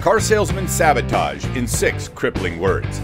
Car Salesman Sabotage in six crippling words.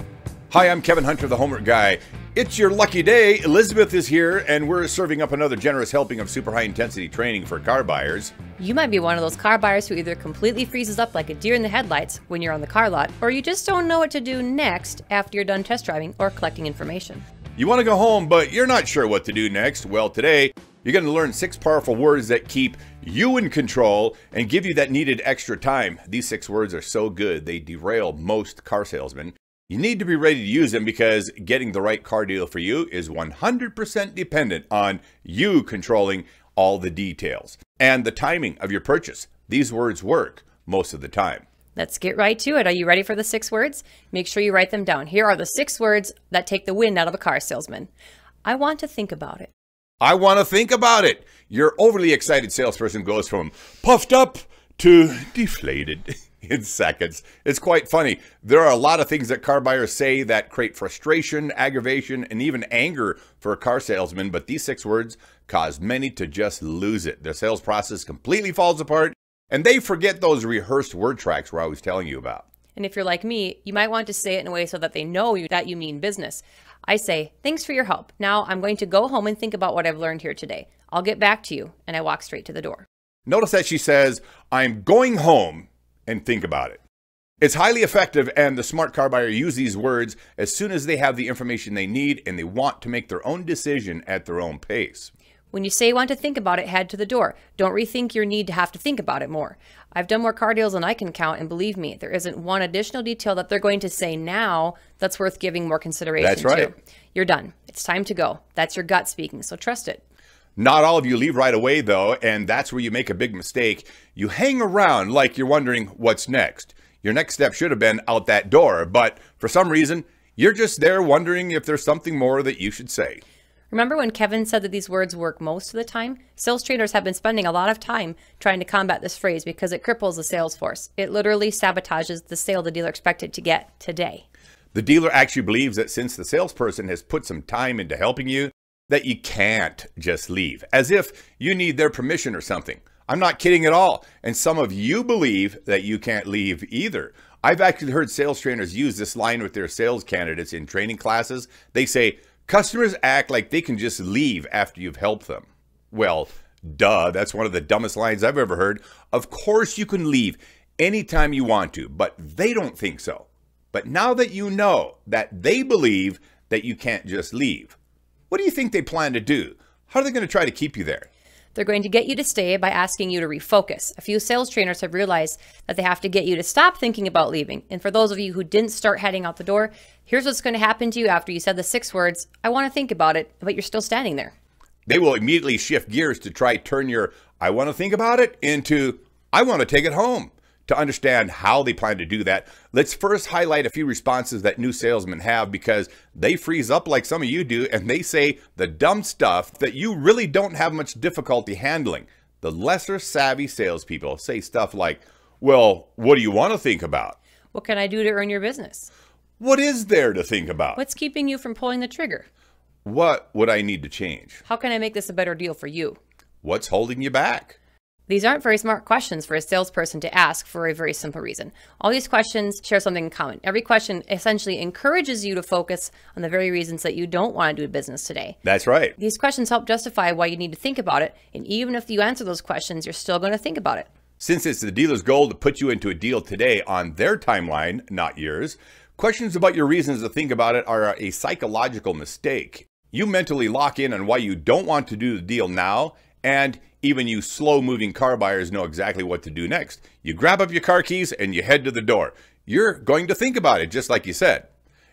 Hi, I'm Kevin Hunter, the Homework Guy. It's your lucky day. Elizabeth is here, and we're serving up another generous helping of super high intensity training for car buyers. You might be one of those car buyers who either completely freezes up like a deer in the headlights when you're on the car lot, or you just don't know what to do next after you're done test driving or collecting information. You want to go home, but you're not sure what to do next? Well, today, you're going to learn six powerful words that keep you in control and give you that needed extra time. These six words are so good, they derail most car salesmen. You need to be ready to use them because getting the right car deal for you is 100% dependent on you controlling all the details and the timing of your purchase. These words work most of the time. Let's get right to it. Are you ready for the six words? Make sure you write them down. Here are the six words that take the wind out of a car salesman. I want to think about it. I want to think about it. Your overly excited salesperson goes from puffed up to deflated in seconds. It's quite funny. There are a lot of things that car buyers say that create frustration, aggravation, and even anger for a car salesman, but these six words cause many to just lose it. Their sales process completely falls apart, and they forget those rehearsed word tracks we're always telling you about. And if you're like me, you might want to say it in a way so that they know you, that you mean business. I say, Thanks for your help. Now I'm going to go home and think about what I've learned here today. I'll get back to you. And I walk straight to the door. Notice that she says, I'm going home and think about it. It's highly effective, and the smart car buyer use these words as soon as they have the information they need and they want to make their own decision at their own pace. When you say you want to think about it, head to the door. Don't rethink your need to have to think about it more. I've done more car deals than I can count, and believe me, there isn't one additional detail that they're going to say now that's worth giving more consideration That's right. To. You're done. It's time to go. That's your gut speaking, so trust it. Not all of you leave right away, though, and that's where you make a big mistake. You hang around like you're wondering what's next. Your next step should have been out that door, but for some reason, you're just there wondering if there's something more that you should say. Remember when Kevin said that these words work most of the time? Sales trainers have been spending a lot of time trying to combat this phrase because it cripples the sales force. It literally sabotages the sale the dealer expected to get today. The dealer actually believes that since the salesperson has put some time into helping you, that you can't just leave, as if you need their permission or something. I'm not kidding at all. And some of you believe that you can't leave either. I've actually heard sales trainers use this line with their sales candidates in training classes. They say, Customers act like they can just leave after you've helped them. Well, duh, that's one of the dumbest lines I've ever heard. Of course you can leave anytime you want to, but they don't think so. But now that you know that they believe that you can't just leave, what do you think they plan to do? How are they going to try to keep you there? They're going to get you to stay by asking you to refocus. A few sales trainers have realized that they have to get you to stop thinking about leaving. And for those of you who didn't start heading out the door, here's what's going to happen to you after you said the six words, I want to think about it, but you're still standing there. They will immediately shift gears to try turn your I want to think about it into I want to take it home to understand how they plan to do that, let's first highlight a few responses that new salesmen have because they freeze up like some of you do and they say the dumb stuff that you really don't have much difficulty handling. The lesser savvy salespeople say stuff like, Well, what do you want to think about? What can I do to earn your business? What is there to think about? What's keeping you from pulling the trigger? What would I need to change? How can I make this a better deal for you? What's holding you back? These aren't very smart questions for a salesperson to ask for a very simple reason. All these questions share something in common. Every question essentially encourages you to focus on the very reasons that you don't want to do business today. That's right. These questions help justify why you need to think about it. And even if you answer those questions, you're still going to think about it. Since it's the dealer's goal to put you into a deal today on their timeline, not yours, questions about your reasons to think about it are a psychological mistake. You mentally lock in on why you don't want to do the deal now, and even you slow moving car buyers know exactly what to do next. You grab up your car keys and you head to the door. You're going to think about it, just like you said.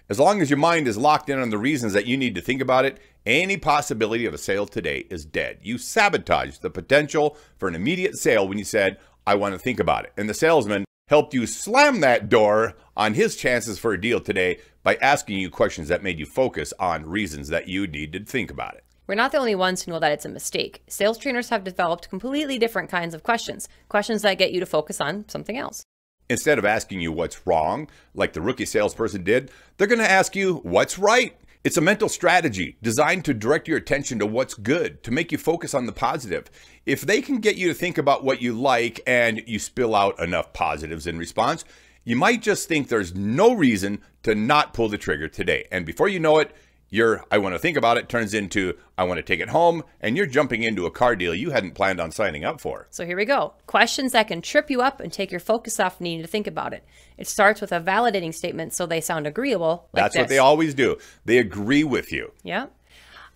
As long as your mind is locked in on the reasons that you need to think about it, any possibility of a sale today is dead. You sabotaged the potential for an immediate sale when you said, I want to think about it. And the salesman helped you slam that door on his chances for a deal today by asking you questions that made you focus on reasons that you need to think about it. We're not the only ones who know that it's a mistake. Sales trainers have developed completely different kinds of questions, questions that get you to focus on something else. Instead of asking you what's wrong, like the rookie salesperson did, they're going to ask you what's right. It's a mental strategy designed to direct your attention to what's good, to make you focus on the positive. If they can get you to think about what you like and you spill out enough positives in response, you might just think there's no reason to not pull the trigger today. And before you know it, your I want to think about it turns into I want to take it home, and you're jumping into a car deal you hadn't planned on signing up for. So here we go. Questions that can trip you up and take your focus off needing to think about it. It starts with a validating statement so they sound agreeable. Like That's this. what they always do. They agree with you. Yeah.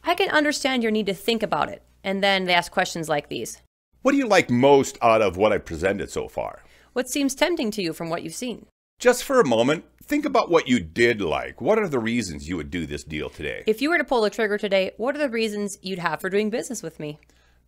I can understand your need to think about it. And then they ask questions like these. What do you like most out of what I've presented so far? What seems tempting to you from what you've seen? Just for a moment, think about what you did like. What are the reasons you would do this deal today? If you were to pull the trigger today, what are the reasons you'd have for doing business with me?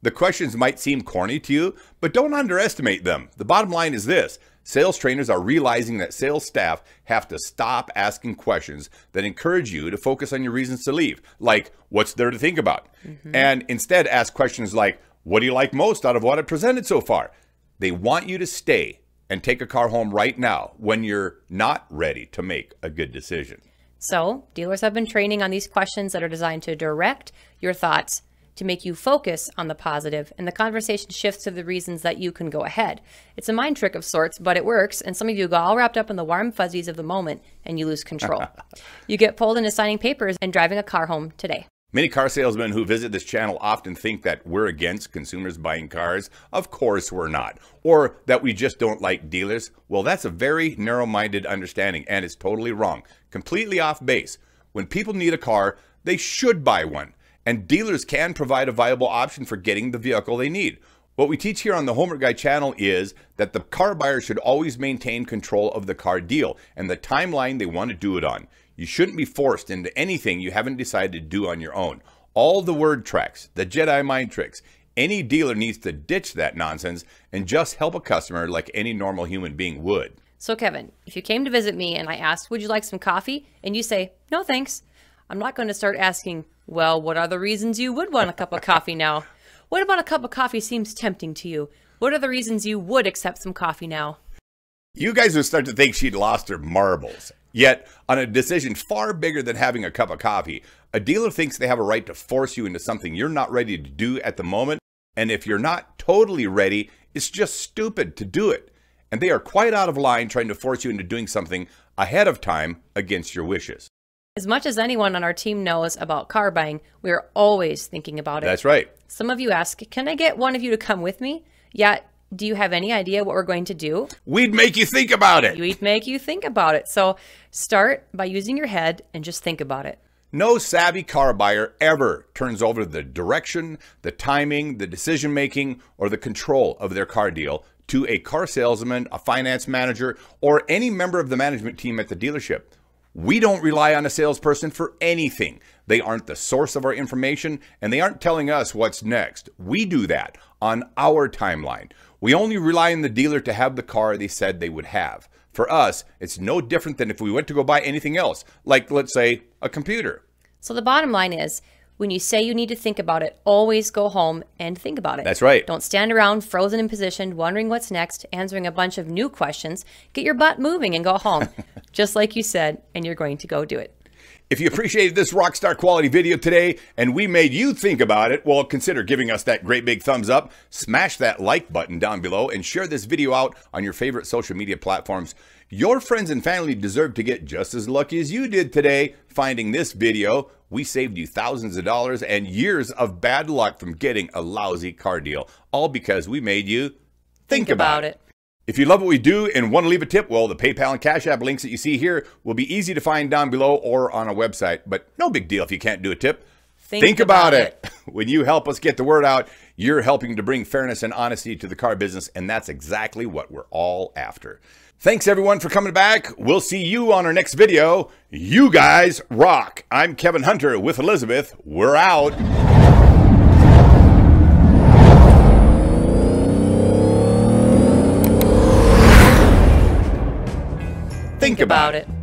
The questions might seem corny to you, but don't underestimate them. The bottom line is this sales trainers are realizing that sales staff have to stop asking questions that encourage you to focus on your reasons to leave, like what's there to think about, mm-hmm. and instead ask questions like, what do you like most out of what I presented so far? They want you to stay and take a car home right now when you're not ready to make a good decision. So, dealers have been training on these questions that are designed to direct your thoughts to make you focus on the positive, and the conversation shifts to the reasons that you can go ahead. It's a mind trick of sorts, but it works, and some of you go all wrapped up in the warm fuzzies of the moment and you lose control. you get pulled into signing papers and driving a car home today. Many car salesmen who visit this channel often think that we're against consumers buying cars. Of course we're not. Or that we just don't like dealers. Well, that's a very narrow-minded understanding, and it's totally wrong. Completely off base. When people need a car, they should buy one. And dealers can provide a viable option for getting the vehicle they need. What we teach here on the Homework Guy channel is that the car buyer should always maintain control of the car deal and the timeline they want to do it on. You shouldn't be forced into anything you haven't decided to do on your own. All the word tracks, the Jedi mind tricks, any dealer needs to ditch that nonsense and just help a customer like any normal human being would. So, Kevin, if you came to visit me and I asked, Would you like some coffee? and you say, No, thanks, I'm not going to start asking, Well, what are the reasons you would want a cup of coffee now? What about a cup of coffee seems tempting to you? What are the reasons you would accept some coffee now? You guys would start to think she'd lost her marbles. Yet, on a decision far bigger than having a cup of coffee, a dealer thinks they have a right to force you into something you're not ready to do at the moment. And if you're not totally ready, it's just stupid to do it. And they are quite out of line trying to force you into doing something ahead of time against your wishes. As much as anyone on our team knows about car buying, we are always thinking about it. That's right. Some of you ask, Can I get one of you to come with me? Yet, do you have any idea what we're going to do? We'd make you think about it. We'd make you think about it. So start by using your head and just think about it. No savvy car buyer ever turns over the direction, the timing, the decision making, or the control of their car deal to a car salesman, a finance manager, or any member of the management team at the dealership. We don't rely on a salesperson for anything. They aren't the source of our information and they aren't telling us what's next. We do that on our timeline. We only rely on the dealer to have the car they said they would have. For us, it's no different than if we went to go buy anything else, like let's say a computer. So the bottom line is when you say you need to think about it, always go home and think about it. That's right. Don't stand around frozen in position, wondering what's next, answering a bunch of new questions. Get your butt moving and go home, just like you said, and you're going to go do it. If you appreciated this rock star quality video today and we made you think about it, well, consider giving us that great big thumbs up, smash that like button down below, and share this video out on your favorite social media platforms. Your friends and family deserve to get just as lucky as you did today finding this video. We saved you thousands of dollars and years of bad luck from getting a lousy car deal, all because we made you think, think about, about, it. it. If you love what we do and want to leave a tip, well, the PayPal and Cash App links that you see here will be easy to find down below or on our website. But no big deal if you can't do a tip. Think, Think about, about it. it. When you help us get the word out, you're helping to bring fairness and honesty to the car business, and that's exactly what we're all after. Thanks everyone for coming back. We'll see you on our next video. You guys rock. I'm Kevin Hunter with Elizabeth. We're out. think about, about it. it.